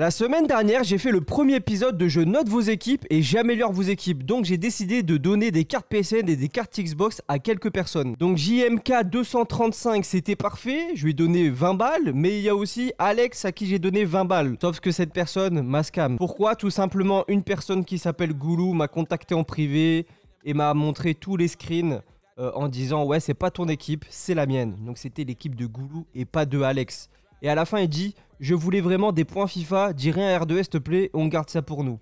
La semaine dernière, j'ai fait le premier épisode de Je note vos équipes et j'améliore vos équipes. Donc j'ai décidé de donner des cartes PSN et des cartes Xbox à quelques personnes. Donc JMK 235, c'était parfait. Je lui ai donné 20 balles. Mais il y a aussi Alex à qui j'ai donné 20 balles. Sauf que cette personne m'a scam. Pourquoi Tout simplement, une personne qui s'appelle Goulou m'a contacté en privé et m'a montré tous les screens euh, en disant ouais c'est pas ton équipe, c'est la mienne. Donc c'était l'équipe de Goulou et pas de Alex. Et à la fin, il dit Je voulais vraiment des points FIFA, dis rien à R2S, te plaît, on garde ça pour nous.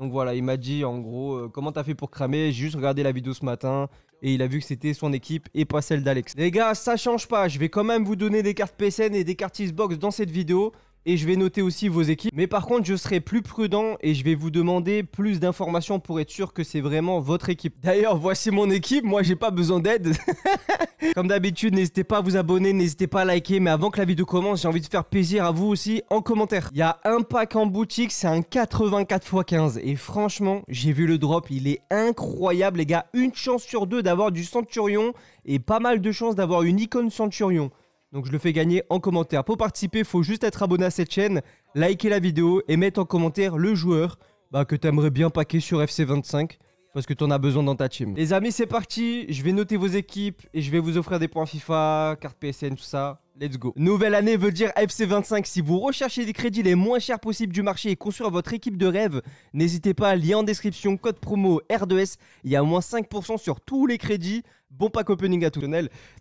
Donc voilà, il m'a dit en gros euh, comment t'as fait pour cramer. J'ai juste regardé la vidéo ce matin et il a vu que c'était son équipe et pas celle d'Alex. Les gars, ça change pas. Je vais quand même vous donner des cartes PSN et des cartes Xbox dans cette vidéo et je vais noter aussi vos équipes. Mais par contre, je serai plus prudent et je vais vous demander plus d'informations pour être sûr que c'est vraiment votre équipe. D'ailleurs, voici mon équipe. Moi, j'ai pas besoin d'aide. Comme d'habitude, n'hésitez pas à vous abonner, n'hésitez pas à liker. Mais avant que la vidéo commence, j'ai envie de faire plaisir à vous aussi en commentaire. Il y a un pack en boutique, c'est un 84x15. Et franchement, j'ai vu le drop, il est incroyable, les gars. Une chance sur deux d'avoir du Centurion et pas mal de chances d'avoir une icône Centurion. Donc je le fais gagner en commentaire. Pour participer, il faut juste être abonné à cette chaîne, liker la vidéo et mettre en commentaire le joueur bah, que t'aimerais bien paquer sur FC25 parce que tu en as besoin dans ta team. Les amis, c'est parti. Je vais noter vos équipes et je vais vous offrir des points FIFA, carte PSN, tout ça. Let's go. Nouvelle année veut dire FC25. Si vous recherchez des crédits les moins chers possibles du marché et construire votre équipe de rêve, n'hésitez pas, lien en description, code promo R2S. Il y a moins 5% sur tous les crédits. Bon pack opening à tout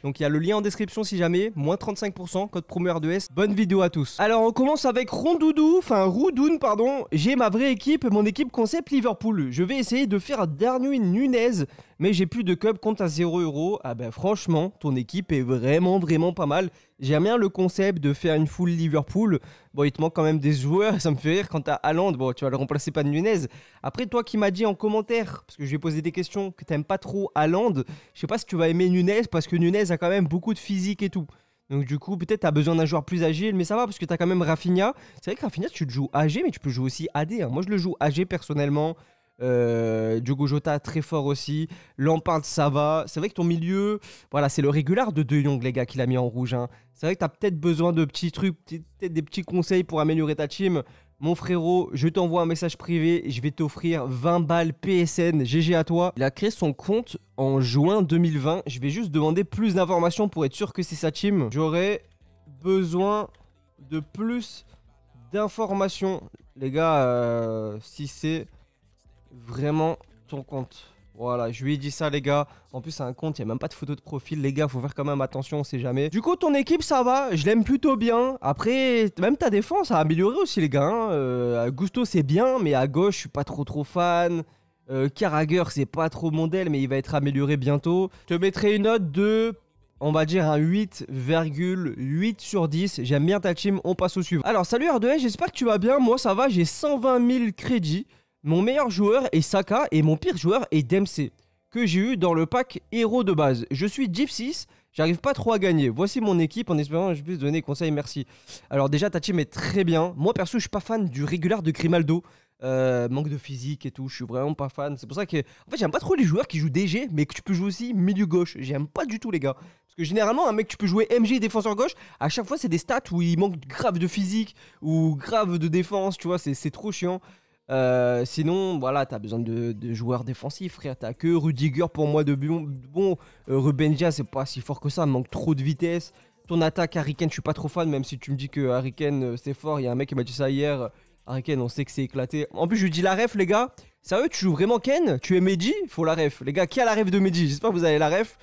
Donc il y a le lien en description si jamais. Moins 35%, code promo R2S. Bonne vidéo à tous. Alors on commence avec Rondoudou, enfin Roudoun, pardon. J'ai ma vraie équipe, mon équipe concept Liverpool. Je vais essayer de faire Darwin Nunez mais j'ai plus de cup, compte à 0 euros. Ah ben franchement, ton équipe est vraiment, vraiment pas mal. J'aime bien le concept de faire une full Liverpool. Bon, il te manque quand même des joueurs ça me fait rire quand t'as Haaland. Bon, tu vas le remplacer par Nunez. Après, toi qui m'as dit en commentaire, parce que je vais poser des questions, que t'aimes pas trop Haaland, je sais pas si tu vas aimer Nunez parce que Nunez a quand même beaucoup de physique et tout. Donc du coup, peut-être t'as besoin d'un joueur plus agile, mais ça va parce que t'as quand même Rafinha. C'est vrai que Rafinha, tu te joues âgé, mais tu peux jouer aussi AD. Hein. Moi, je le joue AG personnellement. Euh, Jota très fort aussi. Lampard ça va. C'est vrai que ton milieu, voilà, c'est le régular de De Jong les gars qui l'a mis en rouge. Hein. C'est vrai que t'as peut-être besoin de petits trucs, peut-être des petits conseils pour améliorer ta team. Mon frérot, je t'envoie un message privé, je vais t'offrir 20 balles PSN, GG à toi. Il a créé son compte en juin 2020. Je vais juste demander plus d'informations pour être sûr que c'est sa team. J'aurais besoin de plus d'informations. Les gars, euh, si c'est vraiment ton compte. Voilà, je lui ai dit ça, les gars. En plus, c'est un compte, il n'y a même pas de photo de profil. Les gars, faut faire quand même attention, on sait jamais. Du coup, ton équipe, ça va. Je l'aime plutôt bien. Après, même ta défense a amélioré aussi, les gars. Hein. Euh, Gusto, c'est bien, mais à gauche, je suis pas trop trop fan. Euh, c'est pas trop modèle, mais il va être amélioré bientôt. Je te mettrai une note de on va dire un 8,8 sur 10. J'aime bien ta team, on passe au suivant. Alors, salut r j'espère que tu vas bien. Moi, ça va, j'ai 120 000 crédits. Mon meilleur joueur est Saka et mon pire joueur est Dempsey, que j'ai eu dans le pack héros de base. Je suis Jeep 6, j'arrive pas trop à gagner. Voici mon équipe en espérant que je puisse donner conseil, merci. Alors déjà, ta team est très bien. Moi perso, je suis pas fan du régulier de Grimaldo. Euh, manque de physique et tout, je suis vraiment pas fan. C'est pour ça que, en fait, j'aime pas trop les joueurs qui jouent DG, mais que tu peux jouer aussi milieu gauche. J'aime pas du tout les gars. Parce que généralement, un mec, tu peux jouer MG défenseur gauche, à chaque fois, c'est des stats où il manque grave de physique ou grave de défense, tu vois, c'est trop chiant. Euh, sinon, voilà, t'as besoin de, joueurs défensifs, frère. T'as que Rudiger pour moi de bon. bon euh, Ruben c'est pas si fort que ça, manque trop de vitesse. Ton attaque, Harry je suis pas trop fan, même si tu me dis que Harry euh, c'est fort. Il y a un mec qui m'a dit ça hier. Harry on sait que c'est éclaté. En plus, je lui dis la ref, les gars. Sérieux, tu joues vraiment Ken Tu es Mehdi Faut la ref. Les gars, qui a la ref de Mehdi J'espère que vous avez la ref.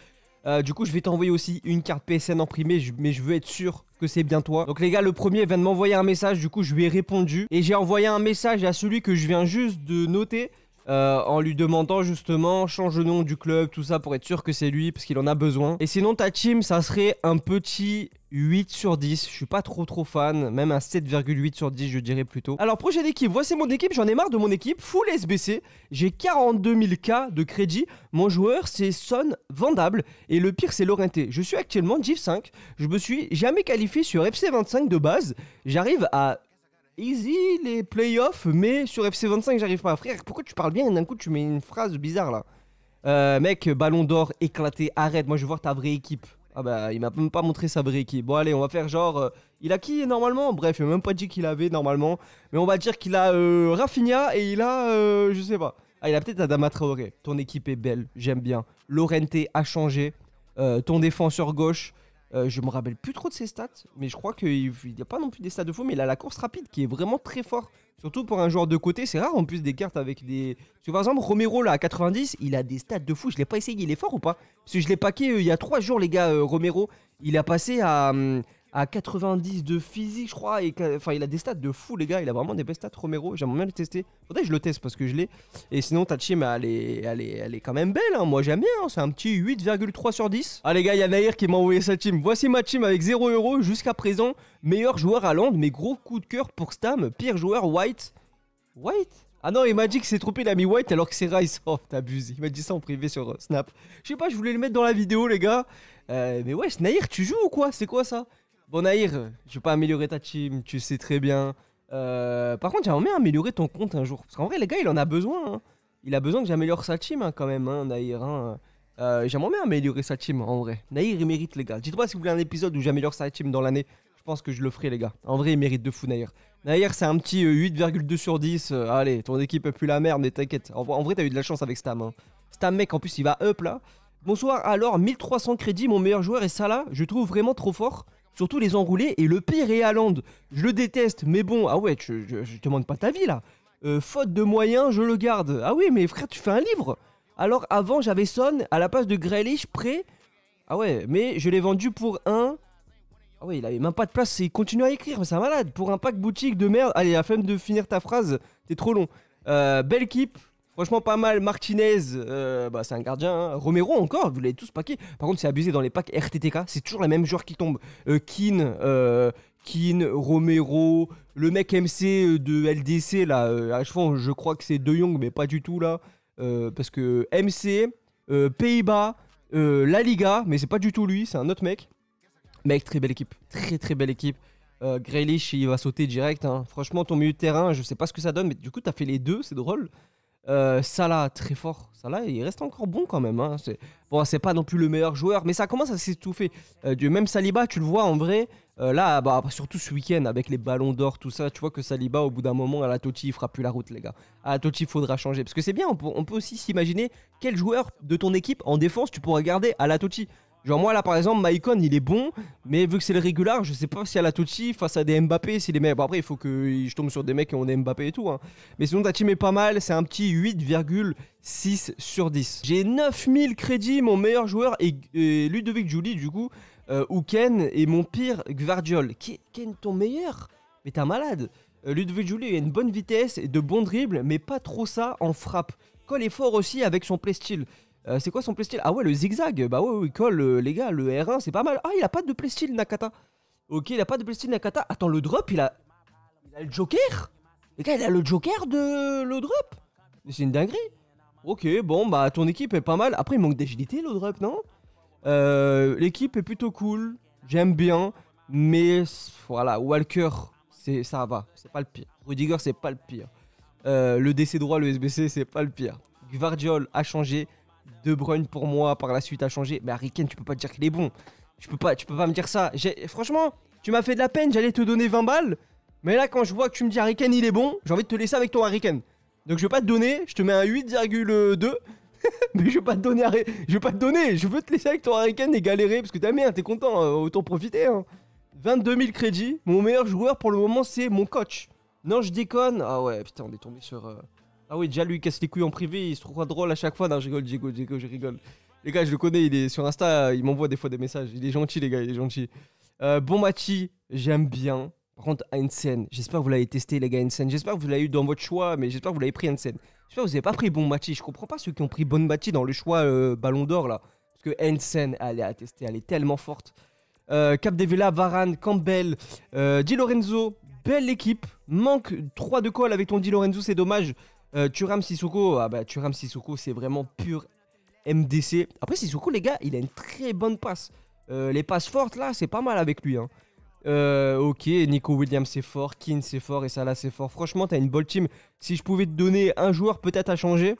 Euh, du coup, je vais t'envoyer aussi une carte PSN imprimée, mais je veux être sûr que c'est bien toi. Donc les gars, le premier vient de m'envoyer un message, du coup je lui ai répondu. Et j'ai envoyé un message à celui que je viens juste de noter. Euh, en lui demandant justement change le nom du club, tout ça pour être sûr que c'est lui parce qu'il en a besoin. Et sinon ta team ça serait un petit 8 sur 10, je suis pas trop trop fan, même un 7,8 sur 10 je dirais plutôt. Alors prochaine équipe, voici mon équipe, j'en ai marre de mon équipe, full SBC, j'ai 42 000k de crédit, mon joueur c'est Son Vendable et le pire c'est Laurenté. Je suis actuellement div 5, je me suis jamais qualifié sur FC25 de base, j'arrive à easy les playoffs, mais sur FC25, j'arrive pas. Frère, pourquoi tu parles bien et d'un coup tu mets une phrase bizarre là euh, Mec, ballon d'or éclaté, arrête, moi je veux voir ta vraie équipe. Ah bah, il m'a même pas montré sa vraie équipe. Bon, allez, on va faire genre. Euh, il a qui normalement Bref, il m'a même pas dit qu'il avait normalement. Mais on va dire qu'il a euh, et il a. je sais pas. Ah, il a peut-être Adama Traoré. Ton équipe est belle, j'aime bien. Lorente a changé. ton défenseur gauche. Euh, je me rappelle plus trop de ses stats, mais je crois qu'il n'y a pas non plus des stats de fou, mais il a la course rapide qui est vraiment très fort. Surtout pour un joueur de côté, c'est rare en plus des cartes avec des. par exemple, Romero là à 90, il a des stats de fou. Je l'ai pas essayé, il est fort ou pas Parce que je l'ai paqué euh, il y a 3 jours, les gars, euh, Romero. Il a passé à. Hum, à 90 de physique, je crois. enfin, il a des stats de fou, les gars. Il a vraiment des belles stats, Romero. J'aimerais bien le tester. Faudrait que je le teste parce que je l'ai. Et sinon, ta team, est, elle, est, elle est quand même belle. Hein. Moi, j'aime bien. Hein. C'est un petit 8,3 sur 10. Ah, les gars, il y a Naïr qui m'a envoyé sa team. Voici ma team avec 0 euros jusqu'à présent. Meilleur joueur à Londres. mais gros coup de cœur pour Stam. Pire joueur, White. White ah non, il m'a dit que c'est trompé, il a mis White alors que c'est Rice. Oh, t'abuses. Il m'a dit ça en privé sur euh, Snap. Je sais pas, je voulais le mettre dans la vidéo, les gars. Euh, mais ouais, Nair, tu joues ou quoi C'est quoi ça Bon, Nahir, je vais pas améliorer ta team, tu sais très bien. Euh, par contre, j'aimerais bien améliorer ton compte un jour. Parce qu'en vrai, les gars, il en a besoin. Hein. Il a besoin que j'améliore sa team hein, quand même, hein, hein. Euh, j'aimerais bien améliorer sa team en vrai. Naïr, il mérite, les gars. Dites-moi si vous voulez un épisode où j'améliore sa team dans l'année. Je pense que je le ferai, les gars. En vrai, il mérite de fou, Naïr. Naïr, c'est un petit 8,2 euh, sur 10. allez, ton équipe pue la merde, mais t'inquiète. En, vrai, t'as eu de la chance avec Stam. Stam, mec, en plus, il va up là. Bonsoir, alors, 1300 crédits, mon meilleur joueur est là Je trouve vraiment trop fort surtout les enroulés. Et le pire est Haaland. Je le déteste, mais bon, ah ouais, je, te demande pas ta vie là. Euh, faute de moyens, je le garde. Ah oui, mais frère, tu fais un livre. Alors avant, j'avais Son à la place de Grelich, prêt. Ah ouais, mais je l'ai vendu pour un. Ah ouais, il avait même pas de place. Il continue à écrire, mais c'est un malade. Pour un pack boutique de merde. Allez, la de finir ta phrase, t'es trop long. Euh, belle kip. Franchement, pas mal. Martinez, euh, bah, c'est un gardien. Hein. Romero encore, vous l'avez tous paqué. Par contre, c'est abusé dans les packs RTTK. C'est toujours les mêmes joueurs qui tombent, euh, euh, Keane, Romero, le mec MC euh, de LDC, là. à je crois que c'est De Jong, mais pas du tout, là. parce que MC, Pays-Bas, La Liga, mais c'est pas du tout lui, c'est un autre mec. Mec, très belle équipe. Très, très belle équipe. Grealish, il va sauter direct. Hein. Franchement, ton milieu de terrain, je sais pas ce que ça donne, mais du coup, t'as fait les deux, c'est drôle. Euh, Salah, très fort. Salah, il reste encore bon quand même. Hein. C'est, bon, c'est pas non plus le meilleur joueur, mais ça commence à s'étouffer. Euh, même Saliba, tu le vois en vrai, euh, là, bah, surtout ce week-end avec les ballons d'or, tout ça, tu vois que Saliba, au bout d'un moment, à la Totti, il fera plus la route, les gars. À la il faudra changer. Parce que c'est bien, on peut, aussi s'imaginer quel joueur de ton équipe en défense tu pourrais garder à la Genre moi là par exemple, Maicon il est bon, mais vu que c'est le régular, je sais pas si à la face à des Mbappé, si les mecs. après il faut que je tombe sur des mecs qui ont des Mbappé et tout. Hein. Mais sinon ta team est pas mal, c'est un petit 8,6 sur 10. J'ai 9000 crédits, mon meilleur joueur est, Ludovic Julie du coup, euh, ou Ken, et mon pire Gvardiol. Ken ton meilleur Mais t'es un malade euh, Ludovic Julie a une bonne vitesse et de bons dribbles, mais pas trop ça en frappe. Colle est fort aussi avec son playstyle. Euh, c'est quoi son playstyle Ah ouais, le zigzag. Bah ouais, il colle, euh, les gars, le R1, c'est pas mal. Ah, il a pas de playstyle Nakata. Ok, il a pas de playstyle Nakata. Attends, le drop, il a. Il a le Joker Les gars, il a le Joker de le drop C'est une dinguerie. Ok, bon, bah ton équipe est pas mal. Après, il manque d'agilité, le drop, non euh, L'équipe est plutôt cool. J'aime bien. Mais voilà, Walker, c'est ça va. C'est pas le pire. Rudiger, c'est pas le pire. Euh, le DC droit, le SBC, c'est pas le pire. Guardiola a changé. De Bruyne pour moi par la suite a changé. Mais Ariken, tu peux pas te dire qu'il est bon. Tu peux pas, tu peux pas me dire ça. Franchement, tu m'as fait de la peine, j'allais te donner 20 balles. Mais là, quand je vois que tu me dis Ariken, il est bon, j'ai envie de te laisser avec ton Ariken. Donc je vais pas te donner, je te mets un 8,2. mais je vais pas te donner, je vais pas te donner, je veux te laisser avec ton Ariken et galérer parce que t'as merde, t'es content, euh, autant profiter. 22 hein. 000 crédits, mon meilleur joueur pour le moment c'est mon coach. Non, je déconne. Ah ouais, putain, on est tombé sur. Euh, ah oui, déjà lui il casse les couilles en privé, il se trouve drôle à chaque fois. Non, je rigole, Diego, Diego, je rigole. Les gars, je le connais, il est sur Insta, il m'envoie des fois des messages. Il est gentil, les gars, il est gentil. Euh, bon Machi, j'aime bien. Par contre, Hansen, j'espère que vous l'avez testé, les gars, Hansen. J'espère que vous l'avez eu dans votre choix, mais j'espère que vous l'avez pris, Hansen. J'espère que vous avez pas pris Bon Machi. Je comprends pas ceux qui ont pris Bon Machi dans le choix euh, Ballon d'Or, là. Parce que Hansen, elle est à tester, elle est tellement forte. Euh, Varane, Campbell, euh, Di Lorenzo, belle équipe. Manque 3 de call avec ton Di Lorenzo, c'est dommage. Euh, Turam Sissoko, ah bah, Turam Sissoko, c'est vraiment pur MDC. Après, Sissoko, les gars, il a une très bonne passe. Euh, les passes fortes, là, c'est pas mal avec lui. Hein. Euh, ok, Nico Williams, c'est fort. Keane, c'est fort. Et Salah, c'est fort. Franchement, t'as une bonne team. Si je pouvais te donner un joueur peut-être à changer,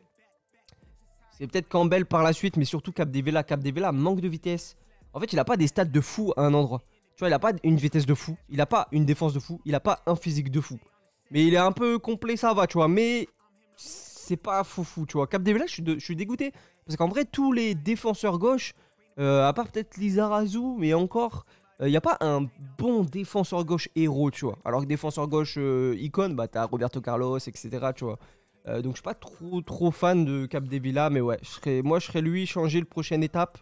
c'est peut-être Campbell par la suite, mais surtout Capdevela. Capdevela manque de vitesse. En fait, il a pas des stats de fou à un endroit. Tu vois, il a pas une vitesse de fou. Il a pas une défense de fou. Il a pas un physique de fou. Mais il est un peu complet, ça va, tu vois. Mais c'est pas foufou, tu vois. Cap des je, suis, dégoûté. Parce qu'en vrai, tous les défenseurs gauche, euh, à part peut-être Lizarazu, mais encore, il euh, n'y a pas un bon défenseur gauche héros, tu vois. Alors que défenseur gauche euh, icône, bah t'as Roberto Carlos, etc., tu vois. donc je suis pas trop trop fan de Cap Devilla mais ouais, moi je serais lui changer le prochaine étape.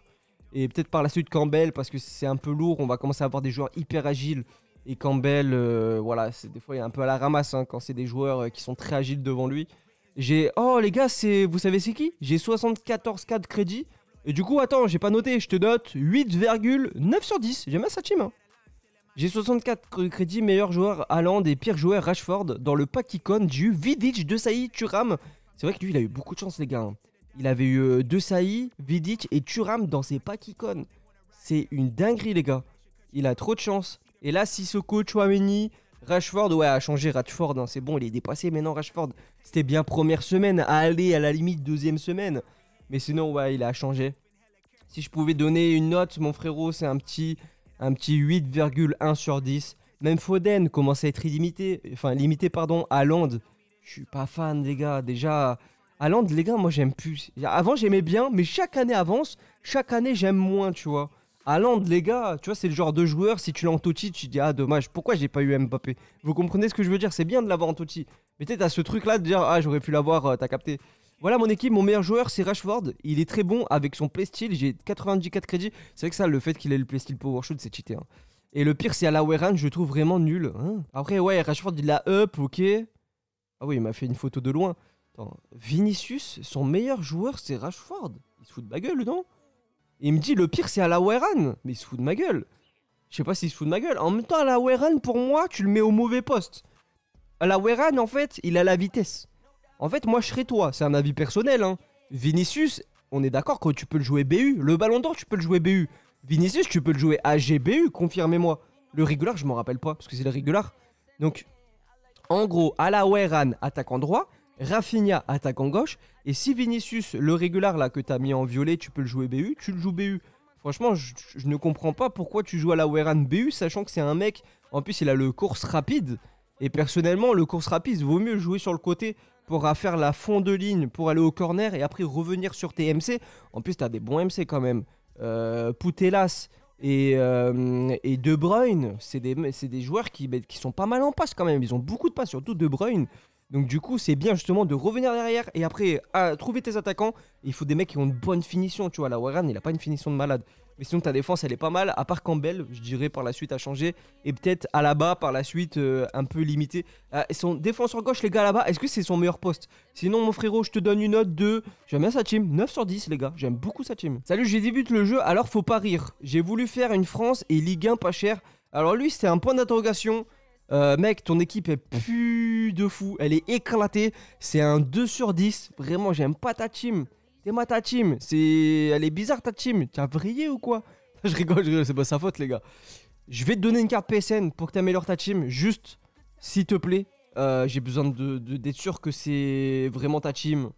Et peut-être par la suite Campbell, parce que c'est un peu lourd, on va commencer à avoir des joueurs hyper agiles. Et Campbell, voilà, des fois il est un peu à la ramasse hein, quand c'est des joueurs qui sont très agiles devant lui. J'ai. Oh les gars, c'est. Vous savez c'est qui J'ai 74 cas de crédit. Et du coup, attends, j'ai pas noté, je te note 8,9 sur 10. J'aime bien sa team. Hein. J'ai 64 crédits, meilleur joueur allant et pire joueur Rashford dans le pack J'ai du Vidic, De Thuram. Turam. C'est vrai que lui, il a eu beaucoup de chance, les gars. Hein. Il avait eu euh, De Saï Vidic et Turam dans ses packs icon. C'est une dinguerie, les gars. Il a trop de chance. Et là, Sissoko, ce Chouameni, Rashford, ouais, a changé Rashford, hein, c'est bon, il est dépassé maintenant Rashford. C'était bien première semaine, à aller à la limite deuxième semaine. Mais sinon, ouais, il a changé. Si je pouvais donner une note, mon frérot, c'est un petit, un petit 8,1 sur 10. Même Foden commence à être illimité, enfin limité, pardon, à Land. Je suis pas fan, les gars, déjà... Londres les gars, moi j'aime plus. Avant j'aimais bien, mais chaque année avance, chaque année j'aime moins, tu vois. Aland, les gars, tu vois, c'est le genre de joueur, si tu l'as en Totti, tu dis, ah, dommage, pourquoi j'ai pas eu Mbappé Vous comprenez ce que je veux dire C'est bien de l'avoir en Totti. Mais tu t'as ce truc-là de dire, ah, j'aurais pu l'avoir, euh, t'as capté. Voilà mon équipe, mon meilleur joueur c'est Rashford. Il est très bon avec son playstyle. J'ai 94 crédits. C'est vrai que ça, le fait qu'il ait le playstyle Power Shoot, c'est cheaté. Hein. Et le pire, c'est à la Weyrand, je trouve vraiment nul. Hein. Après, ouais, Rashford il l'a up, ok. Ah oui, il m'a fait une photo de loin. Vinicius, son meilleur joueur c'est Rashford. Il se fout de ma gueule, non il me dit, le pire, c'est à Mais il se fout de ma gueule. Je sais pas s'il se fout de ma gueule. En même temps, à pour moi, tu le mets au mauvais poste. À en fait, il a la vitesse. En fait, moi, je serais toi. C'est un avis personnel. Hein. Vinicius, on est d'accord que tu peux le jouer BU. Le ballon d'or, tu peux le jouer BU. Vinicius, tu peux le jouer AGBU, confirmez-moi. Le régular, je m'en rappelle pas, parce que c'est le régular. Donc, en gros, à la en attaquant droit. Rafinha en gauche. Et si Vinicius, le régular là que tu as mis en violet, tu peux le jouer BU, tu le joues BU. Franchement, je, ne comprends pas pourquoi tu joues à la Weran BU, sachant que c'est un mec. En plus, il a le course rapide. Et personnellement, le course rapide, vaut mieux jouer sur le côté pour faire la fond de ligne, pour aller au corner et après revenir sur tes MC. En plus, tu as des bons MC quand même. Euh, Poutelas et, euh, De Bruyne, c'est des, joueurs qui, qui sont pas mal en passe quand même. Ils ont beaucoup de passe, surtout De Bruyne. Donc du coup, c'est bien justement de revenir derrière et après à trouver tes attaquants. Il faut des mecs qui ont une bonne finition, tu vois. La Warren, il a pas une finition de malade. Mais sinon, ta défense, elle est pas mal. À part Campbell, je dirais par la suite à changer. Et peut-être à la bas par la suite, euh, un peu limité. Ah, son défenseur gauche, les gars, là-bas, est-ce que c'est son meilleur poste Sinon, mon frérot, je te donne une note de. J'aime bien sa team. 9 sur 10, les gars. J'aime beaucoup sa team. Salut, j'ai débuté le jeu, alors faut pas rire. J'ai voulu faire une France et Ligue 1 pas cher. Alors lui, c'était un point d'interrogation. Euh, mec, ton équipe est mmh. plus de fou. Elle est éclatée. C'est un 2 sur 10. Vraiment, j'aime pas ta team. T'es ma ta team. C'est... Elle est bizarre ta team. T'as brillé ou quoi Je rigole, je rigole. C'est pas sa faute, les gars. Je vais te donner une carte PSN pour que t'améliores ta team. Juste, s'il te plaît. Euh, j'ai besoin d'être sûr que c'est vraiment ta team.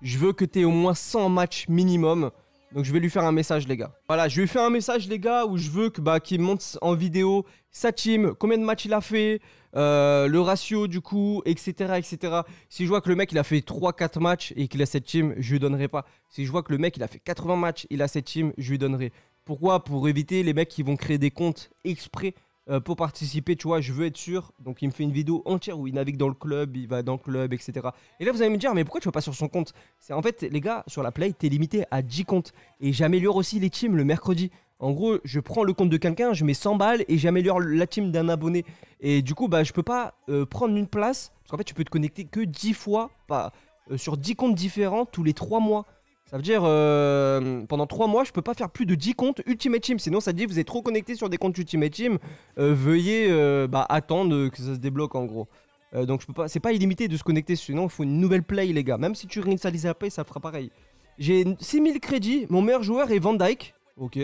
Je veux que t'aies au moins 100 matchs minimum. Donc je vais lui faire un message les gars. Voilà, je lui faire un message les gars où je veux que bah qu'il monte en vidéo sa team, combien de matchs il a fait, euh, le ratio du coup, etc., etc. Si je vois que le mec il a fait 3-4 matchs et qu'il a cette team, je lui donnerai pas. Si je vois que le mec il a fait 80 matchs, il a cette team, je lui donnerai. Pourquoi Pour éviter les mecs qui vont créer des comptes exprès euh, pour participer, tu vois, je veux être sûr. Donc il me fait une vidéo entière où il navigue dans le club, il va dans le club, etc. Et là vous allez me dire, mais pourquoi tu vas pas sur son compte C'est en fait, les gars, sur la play, t'es limité à 10 comptes. Et j'améliore aussi les teams le mercredi. En gros, je prends le compte de quelqu'un, je mets 100 balles et j'améliore la team d'un abonné. Et du coup, bah, je peux pas euh, prendre une place. Parce qu'en fait, tu peux te connecter que 10 fois euh, sur 10 comptes différents tous les 3 mois. Ça veut dire, euh, pendant 3 mois, je peux pas faire plus de 10 comptes Ultimate Team. Sinon, ça dit, vous êtes trop connecté sur des comptes Ultimate Team. Euh, veuillez euh, bah, attendre que ça se débloque, en gros. donc, je peux pas, c'est pas illimité de se connecter. Sinon, il faut une nouvelle play, les gars. Même si tu réinitialises la play, ça fera pareil. J'ai 6000 crédits. Mon meilleur joueur est Van Dyke. Ok.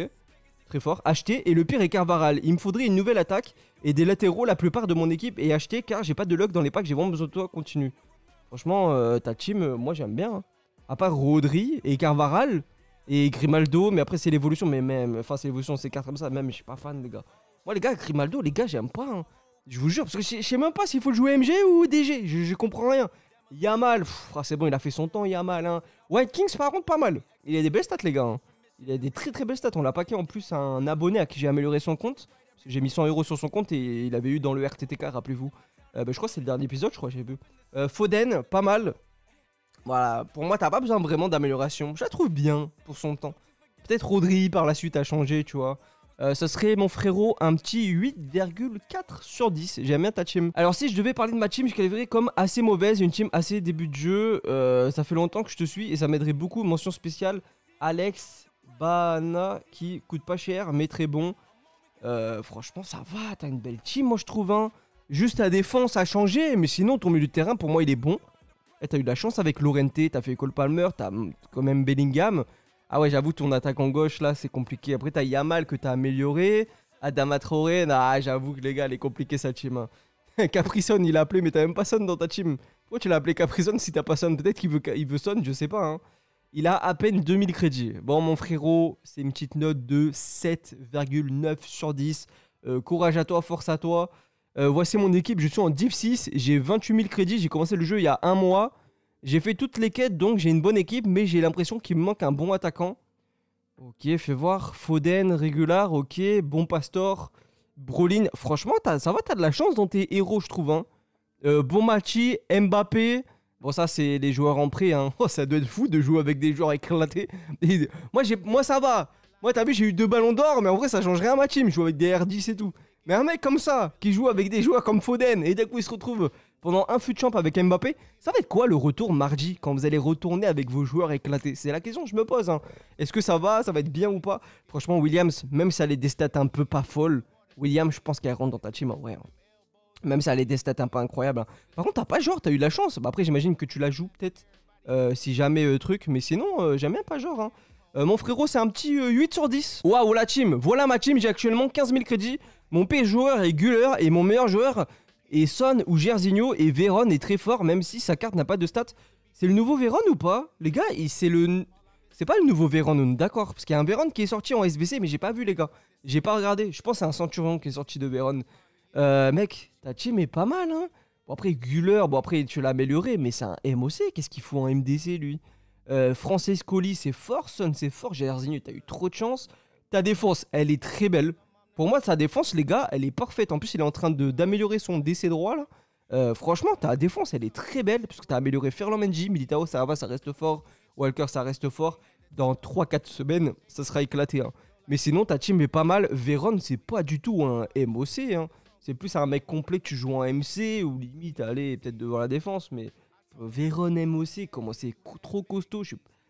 Très fort. Acheté. Et le pire est Carvaral. Il me faudrait une nouvelle attaque et des latéraux, la plupart de mon équipe. est acheté car j'ai pas de luck dans les packs. J'ai vraiment besoin de toi. Continue. Franchement, ta team, moi j'aime bien. Hein à part Rodri et Carvaral et Grimaldo, mais après c'est l'évolution, mais même, enfin c'est l'évolution, c'est cartes comme ça, même je suis pas fan, les gars. Moi, les gars, Grimaldo, les gars, j'aime pas, hein. je vous jure, parce que je sais même pas s'il faut le jouer MG ou DG, je, comprends rien. Yamal, ah, c'est bon, il a fait son temps, Yamal. Hein. White Kings, par contre, pas mal. Il a des belles stats, les gars. Hein. Il a des très très belles stats. On l'a paqué en plus à un abonné à qui j'ai amélioré son compte. J'ai mis 100 euros sur son compte et il avait eu dans le RTTK, rappelez-vous. Euh, bah, je crois que c'est le dernier épisode, je crois, j'ai vu. Euh, Foden, pas mal. Voilà, pour moi, t'as pas besoin vraiment d'amélioration. Je la trouve bien pour son temps. Peut-être Audrey par la suite a changé, tu vois. Euh, ce ça serait mon frérot un petit 8,4 sur 10. J'aime bien ta team. Alors si je devais parler de ma team, je qualifierais comme assez mauvaise, une team assez début de jeu. Euh, ça fait longtemps que je te suis et ça m'aiderait beaucoup. Mention spéciale, Alex Bana qui coûte pas cher mais très bon. Euh, franchement ça va, t'as une belle team moi je trouve. Hein. Juste ta défense a changé mais sinon ton milieu de terrain pour moi il est bon. Eh, t'as eu de la chance avec Lorente, t'as fait Cole Palmer, t'as hum, quand même Bellingham. Ah ouais, j'avoue, ton attaque en gauche, là, c'est compliqué. Après, t'as Yamal que t'as amélioré. Adama Traoré, ah, j'avoue que les gars, elle est compliquée sa team. Hein. Caprison, il a appelé, mais t'as même pas Son dans ta team. Pourquoi tu l'as appelé Caprison si t'as pas Son Peut-être qu'il veut, il Son, je sais pas. Hein. Il a à peine 2000 crédits. Bon, mon frérot, c'est une petite note de 7,9 sur 10. Euh, courage à toi, force à toi. Euh, voici mon équipe, je suis en deep 6, j'ai 28 000 crédits, j'ai commencé le jeu il y a un mois. J'ai fait toutes les quêtes, donc j'ai une bonne équipe, mais j'ai l'impression qu'il me manque un bon attaquant. Ok, fais voir. Foden, Régular, ok. Bon Pastor, Brolin. Franchement, ça va, t'as de la chance dans tes héros, je trouve. Hein. Euh, bon Machi, Mbappé. Bon, ça, c'est les joueurs en prêt. Hein. Oh, ça doit être fou de jouer avec des joueurs éclatés. moi, moi, ça va. Moi, t'as vu, j'ai eu deux ballons d'or, mais en vrai, ça change rien à ma team. Je joue avec des R10 et tout. Mais un mec comme ça, qui joue avec des joueurs comme Foden, et d'un coup il se retrouve pendant un fut champ avec Mbappé, ça va être quoi le retour mardi quand vous allez retourner avec vos joueurs éclatés C'est la question que je me pose. Hein. Est-ce que ça va Ça va être bien ou pas Franchement, Williams, même si elle est des stats un peu pas folles, Williams, je pense qu'elle rentre dans ta team en vrai. Hein. Même si elle est des stats un peu incroyables. Hein. Par contre, t'as pas genre, t'as eu la chance. Bah, après, j'imagine que tu la joues peut-être. Euh, si jamais euh, truc, mais sinon, jamais euh, j'aime bien pas genre. Euh, mon frérot, c'est un petit 8 euh, sur 10. Waouh, la team. Voilà ma team. J'ai actuellement 15 000 crédits. Mon P joueur est Guller et mon meilleur joueur est Son ou Gersigno. Et Véron est très fort, même si sa carte n'a pas de stats. C'est le nouveau Véron ou pas Les gars, c'est le. C'est pas le nouveau Véron, d'accord. Parce qu'il y a un Véron qui est sorti en SBC, mais j'ai pas vu, les gars. J'ai pas regardé. Je pense que c'est un Centurion qui est sorti de Véron. Euh, mec, ta team est pas mal, hein. Bon, après, Guller, bon, après, tu l'as amélioré, mais c'est un MOC. Qu'est-ce qu'il faut en MDC, lui euh, Francesco Francescoli, c'est fort. Son, c'est fort. Jairzinho tu t'as eu trop de chance. Ta défense, elle est très belle. Pour moi, sa défense, les gars, elle est parfaite. En plus, il est en train de, d'améliorer son décès droit, là. Euh, franchement, ta défense, elle est très belle, puisque que t'as amélioré Ferland Menji, Militao, ça va, ça reste fort, Walker, ça reste fort. Dans 3-4 semaines, ça sera éclaté. Hein. Mais sinon, ta team est pas mal. Véron, c'est pas du tout un MOC. Hein. C'est plus un mec complet que tu joues en MC, ou limite, aller peut-être devant la défense, mais Véron aussi, comment c'est trop costaud.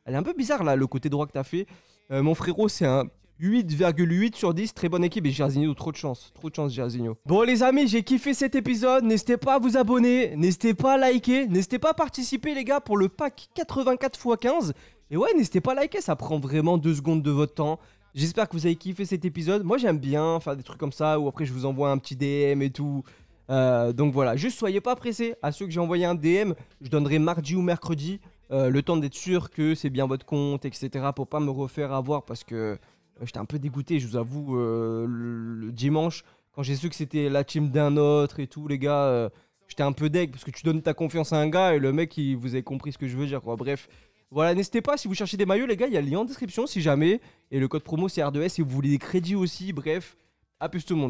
Elle est un peu bizarre là, le côté droit que t'as fait. Euh, mon frérot, c'est un 8,8 sur 10, très bonne équipe. Et Gersigno, trop de chance, trop de chance Gersigno. Bon les amis, j'ai kiffé cet épisode. N'hésitez pas à vous abonner, n'hésitez pas à liker, n'hésitez pas à participer les gars pour le pack 84x15. Et ouais, n'hésitez pas à liker, ça prend vraiment deux secondes de votre temps. J'espère que vous avez kiffé cet épisode. Moi j'aime bien faire des trucs comme ça, où après je vous envoie un petit DM et tout. Euh, donc voilà, juste soyez pas pressés. À ceux que j'ai envoyé un DM, je donnerai mardi ou mercredi euh, le temps d'être sûr que c'est bien votre compte, etc. Pour pas me refaire avoir parce que euh, j'étais un peu dégoûté, je vous avoue, le, dimanche, quand j'ai su que c'était la team d'un autre et tout, les gars, j'étais un peu deg parce que tu donnes ta confiance à un gars et le mec, il vous a compris ce que je veux dire, Bref. Voilà, n'hésitez pas, si vous cherchez des maillots, les gars, il y a le lien en description si jamais. Et le code promo, c'est R2S et vous voulez des crédits aussi, bref. À plus tout le monde.